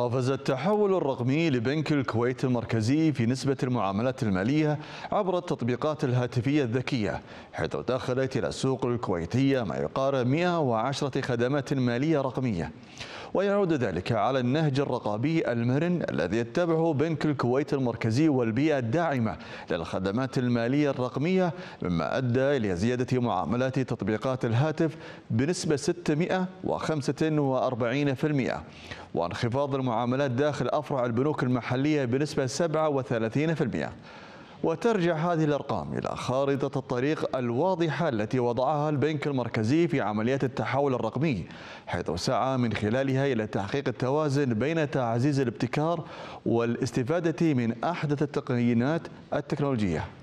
قفز التحول الرقمي لبنك الكويت المركزي في نسبة المعاملات المالية عبر التطبيقات الهاتفية الذكية حيث دخلت إلى السوق الكويتية ما يقارب 110 خدمات مالية رقمية ويعود ذلك على النهج الرقابي المرن الذي يتبعه بنك الكويت المركزي والبيئة الداعمة للخدمات المالية الرقمية مما أدى إلى زيادة معاملات تطبيقات الهاتف بنسبة 645% وانخفاض المعاملات داخل أفرع البنوك المحلية بنسبة 37% وترجع هذه الأرقام إلى خارطة الطريق الواضحة التي وضعها البنك المركزي في عمليات التحول الرقمي حيث سعى من خلالها إلى تحقيق التوازن بين تعزيز الابتكار والاستفادة من أحدث التقنيات التكنولوجية